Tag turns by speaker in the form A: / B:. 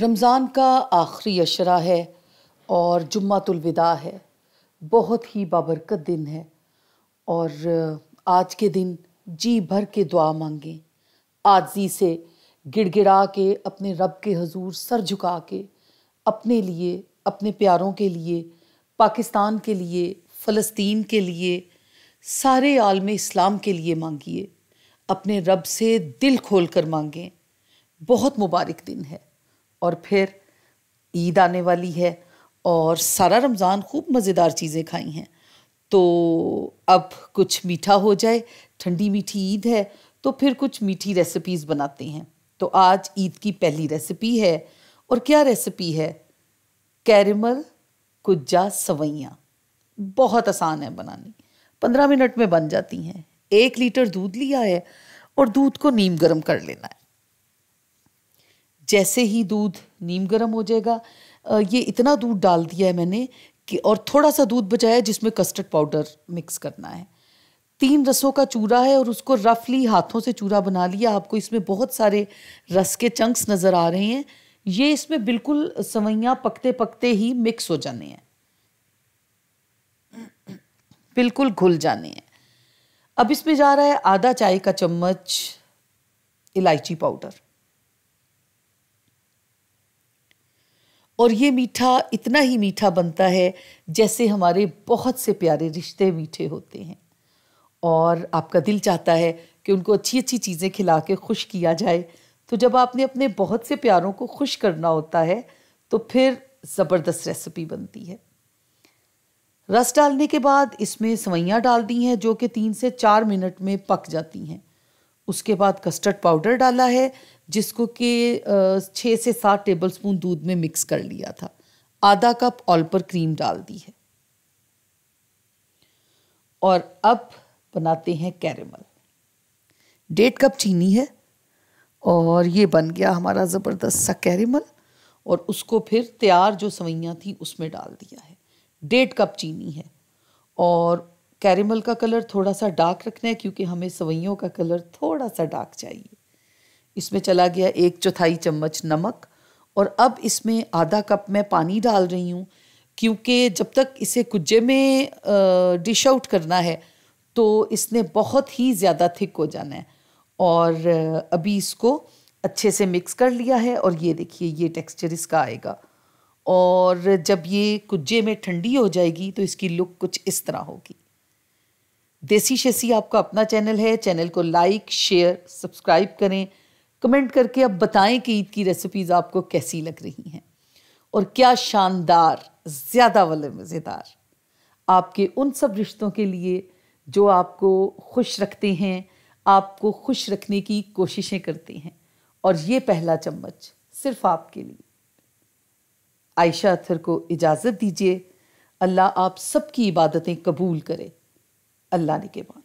A: रमज़ान का आखिरी अशरा है और जुम्मातुलविदा है बहुत ही बाबरकत दिन है और आज के दिन जी भर के दुआ मांगें आजी से गिड़गिड़ा के अपने रब के हजूर सर झुका के अपने लिए अपने प्यारों के लिए पाकिस्तान के लिए फ़लस्तीन के लिए सारे आलम इस्लाम के लिए मांगिए अपने रब से दिल खोल कर मांगें बहुत मुबारक दिन है और फिर ईद आने वाली है और सारा रमज़ान खूब मज़ेदार चीज़ें खाई हैं तो अब कुछ मीठा हो जाए ठंडी मीठी ईद है तो फिर कुछ मीठी रेसिपीज़ बनाते हैं तो आज ईद की पहली रेसिपी है और क्या रेसिपी है कैरमल कुज्जा सवैयाँ बहुत आसान है बनानी पंद्रह मिनट में बन जाती हैं एक लीटर दूध लिया है और दूध को नीम गर्म कर लेना है जैसे ही दूध नीम गर्म हो जाएगा ये इतना दूध डाल दिया है मैंने कि और थोड़ा सा दूध बचाया जिसमें कस्टर्ड पाउडर मिक्स करना है तीन रसों का चूरा है और उसको रफली हाथों से चूरा बना लिया आपको इसमें बहुत सारे रस के चंक्स नज़र आ रहे हैं ये इसमें बिल्कुल सवैयाँ पकते पकते ही मिक्स हो जाने हैं बिल्कुल घुल जाने हैं अब इसमें जा रहा है आधा चाय का चम्मच इलायची पाउडर और ये मीठा इतना ही मीठा बनता है जैसे हमारे बहुत से प्यारे रिश्ते मीठे होते हैं और आपका दिल चाहता है कि उनको अच्छी अच्छी चीज़ें खिला के खुश किया जाए तो जब आपने अपने बहुत से प्यारों को खुश करना होता है तो फिर ज़बरदस्त रेसिपी बनती है रस डालने के बाद इसमें सवैयाँ डाल दी हैं जो कि तीन से चार मिनट में पक जाती हैं उसके बाद कस्टर्ड पाउडर डाला है जिसको कि छः से सात टेबलस्पून दूध में मिक्स कर लिया था आधा कप ऑल पर क्रीम डाल दी है और अब बनाते हैं कैरेमल डेढ़ कप चीनी है और ये बन गया हमारा ज़बरदस्त सा कैरेमल और उसको फिर तैयार जो सवैयाँ थी उसमें डाल दिया है डेढ़ कप चीनी है और कैरेमल का कलर थोड़ा सा डार्क रखना है क्योंकि हमें सवैयों का कलर थोड़ा सा डार्क चाहिए इसमें चला गया एक चौथाई चम्मच नमक और अब इसमें आधा कप मैं पानी डाल रही हूँ क्योंकि जब तक इसे कुज्जे में डिश आउट करना है तो इसने बहुत ही ज़्यादा थिक हो जाना है और अभी इसको अच्छे से मिक्स कर लिया है और ये देखिए ये टेक्सचर इसका आएगा और जब ये कुज्जे में ठंडी हो जाएगी तो इसकी लुक कुछ इस तरह होगी देसी शेसी आपका अपना चैनल है चैनल को लाइक शेयर सब्सक्राइब करें कमेंट करके अब बताएं कि ईद की रेसिपीज़ आपको कैसी लग रही हैं और क्या शानदार ज़्यादा वाले मज़ेदार आपके उन सब रिश्तों के लिए जो आपको खुश रखते हैं आपको खुश रखने की कोशिशें करते हैं और ये पहला चम्मच सिर्फ आपके लिए आयशा अथर को इजाज़त दीजिए अल्लाह आप सबकी इबादतें कबूल करे अल्लाह ने के बाद